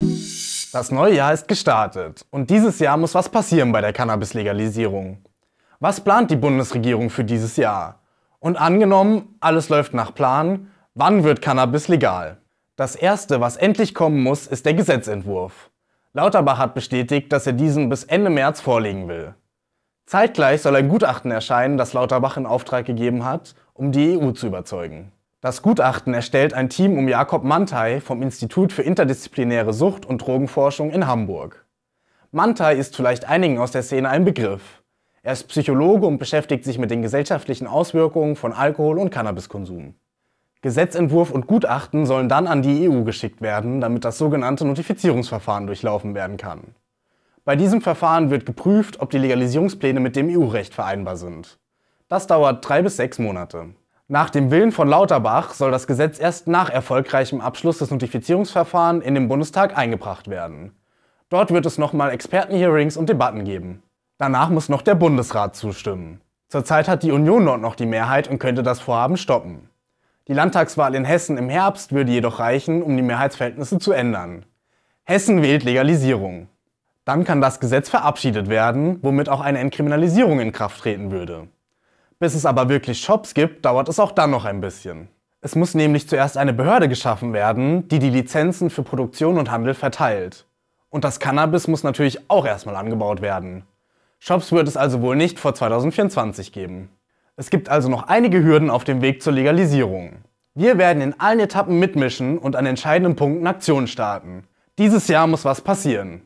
Das neue Jahr ist gestartet und dieses Jahr muss was passieren bei der Cannabis-Legalisierung. Was plant die Bundesregierung für dieses Jahr? Und angenommen, alles läuft nach Plan, wann wird Cannabis legal? Das erste, was endlich kommen muss, ist der Gesetzentwurf. Lauterbach hat bestätigt, dass er diesen bis Ende März vorlegen will. Zeitgleich soll ein Gutachten erscheinen, das Lauterbach in Auftrag gegeben hat, um die EU zu überzeugen. Das Gutachten erstellt ein Team um Jakob Mantai vom Institut für interdisziplinäre Sucht- und Drogenforschung in Hamburg. Mantai ist vielleicht einigen aus der Szene ein Begriff. Er ist Psychologe und beschäftigt sich mit den gesellschaftlichen Auswirkungen von Alkohol- und Cannabiskonsum. Gesetzentwurf und Gutachten sollen dann an die EU geschickt werden, damit das sogenannte Notifizierungsverfahren durchlaufen werden kann. Bei diesem Verfahren wird geprüft, ob die Legalisierungspläne mit dem EU-Recht vereinbar sind. Das dauert drei bis sechs Monate. Nach dem Willen von Lauterbach soll das Gesetz erst nach erfolgreichem Abschluss des Notifizierungsverfahrens in den Bundestag eingebracht werden. Dort wird es nochmal Expertenhearings und Debatten geben. Danach muss noch der Bundesrat zustimmen. Zurzeit hat die Union dort noch die Mehrheit und könnte das Vorhaben stoppen. Die Landtagswahl in Hessen im Herbst würde jedoch reichen, um die Mehrheitsverhältnisse zu ändern. Hessen wählt Legalisierung. Dann kann das Gesetz verabschiedet werden, womit auch eine Entkriminalisierung in Kraft treten würde. Bis es aber wirklich Shops gibt, dauert es auch dann noch ein bisschen. Es muss nämlich zuerst eine Behörde geschaffen werden, die die Lizenzen für Produktion und Handel verteilt. Und das Cannabis muss natürlich auch erstmal angebaut werden. Shops wird es also wohl nicht vor 2024 geben. Es gibt also noch einige Hürden auf dem Weg zur Legalisierung. Wir werden in allen Etappen mitmischen und an entscheidenden Punkten Aktionen starten. Dieses Jahr muss was passieren.